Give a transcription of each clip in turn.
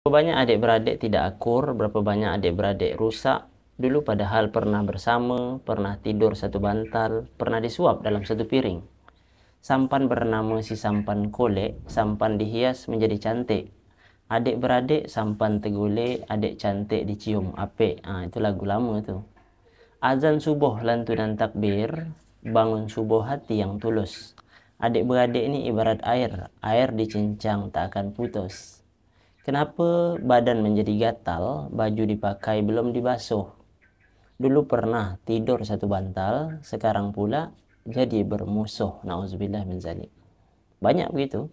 Berapa banyak adik-beradik tidak akur, berapa banyak adik-beradik rusak, dulu padahal pernah bersama, pernah tidur satu bantal, pernah disuap dalam satu piring. Sampan bernama si sampan kolek, sampan dihias menjadi cantik. Adik-beradik sampan tergulik, adik cantik dicium, apik. Ha, itu lagu lama tu. Azan subuh lantunan takbir, bangun subuh hati yang tulus. Adik-beradik ni ibarat air, air dicincang tak akan putus. Kenapa badan menjadi gatal, baju dipakai belum dibasuh? Dulu pernah tidur satu bantal, sekarang pula jadi bermusuh. Nauzubillah min zalik. Banyak begitu.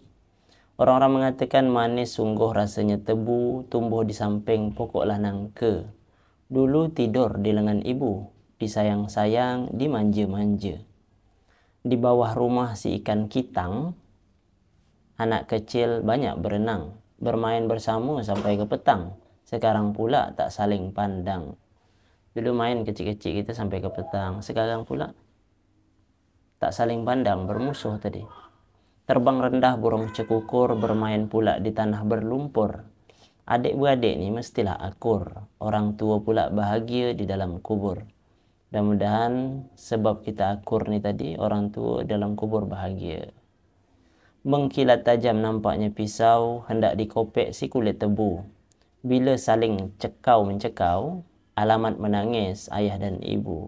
Orang-orang mengatakan manis sungguh rasanya tebu tumbuh di samping pokok lanang ke Dulu tidur di lengan ibu, disayang-sayang, dimanja-manja. Di bawah rumah si ikan kitang, anak kecil banyak berenang, bermain bersama sampai ke petang. Sekarang pula tak saling pandang. Dulu main kecil-kecil kita sampai ke petang. Sekarang pula tak saling pandang bermusuh tadi. Terbang rendah burung cekukur bermain pula di tanah berlumpur. Adik-beradik ni mestilah akur. Orang tua pula bahagia di dalam kubur. Mudah-mudahan sebab kita akur ni tadi orang tua dalam kubur bahagia mengkilat tajam nampaknya pisau hendak dikopek si kulit tebu. Bila saling cekau mencekau, alamat menangis ayah dan ibu.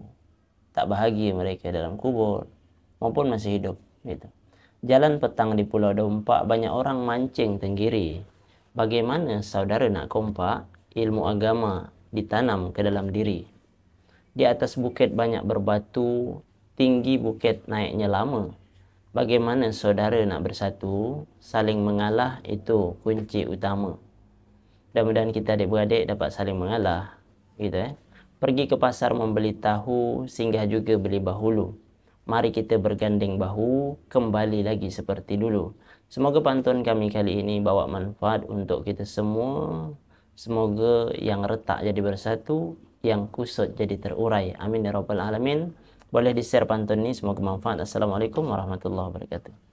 Tak bahagia mereka dalam kubur maupun masih hidup. Gitu. Jalan petang di Pulau Dompak banyak orang mancing tenggiri. Bagaimana saudara nak kompak ilmu agama ditanam ke dalam diri. Di atas bukit banyak berbatu, tinggi bukit naiknya lama bagaimana saudara nak bersatu, saling mengalah itu kunci utama. mudah kita adik-beradik dapat saling mengalah. Gitu, eh? Pergi ke pasar membeli tahu, singgah juga beli bahulu. Mari kita bergandeng bahu, kembali lagi seperti dulu. Semoga pantun kami kali ini bawa manfaat untuk kita semua. Semoga yang retak jadi bersatu, yang kusut jadi terurai. Amin ya alamin boleh di-share pantun ni semoga bermanfaat assalamualaikum warahmatullahi wabarakatuh